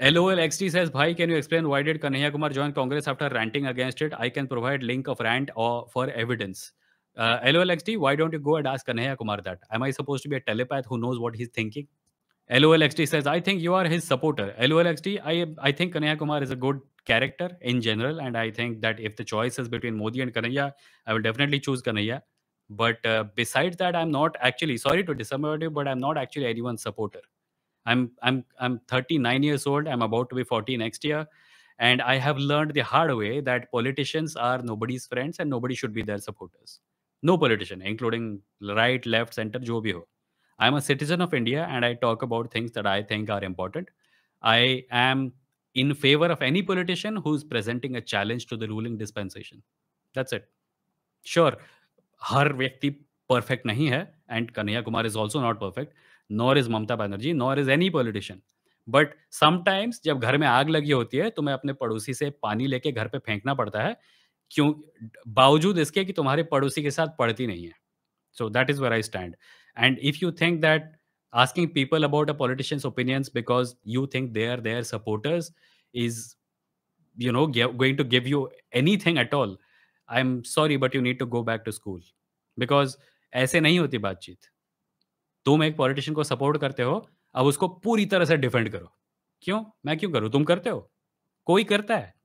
LOLXT says, Bhai, can you explain why did Kanhaiya Kumar join Congress after ranting against it? I can provide link of rant or for evidence. Uh, LOLXT, why don't you go and ask Kanhaiya Kumar that? Am I supposed to be a telepath who knows what he's thinking? LOLXT says, I think you are his supporter. LOLXT, I, I think Kanhaiya Kumar is a good character in general. And I think that if the choice is between Modi and Kanhaiya, I will definitely choose Kanhaiya. But uh, besides that, I'm not actually, sorry to disappoint you, but I'm not actually anyone's supporter. I'm I'm I'm 39 years old. I'm about to be 40 next year, and I have learned the hard way that politicians are nobody's friends and nobody should be their supporters. No politician, including right, left, center, jo bhi ho. I'm a citizen of India and I talk about things that I think are important. I am in favor of any politician who's presenting a challenge to the ruling dispensation. That's it. Sure, हर व्यक्ति perfect नहीं है and Kanhaiya Kumar is also not perfect nor is Mamata Banerjee nor is any politician but sometimes जब घर में आग लगी होती है तो मैं अपने पड़ोसी से पानी लेके घर पे फेंकना पड़ता है क्यों बावजूद इसके कि तुम्हारे पड़ोसी के साथ पड़ती नहीं है so that is where I stand and if you think that asking people about a politicians opinions because you think they are their supporters is you know going to give you anything at all I am sorry but you need to go back to school because ऐसे नहीं होती बातचीत तुम एक politician को support करते हो अब उसको पूरी तरह से डिफेंड करो क्यों मैं क्यों करूं तुम करते हो कोई करता है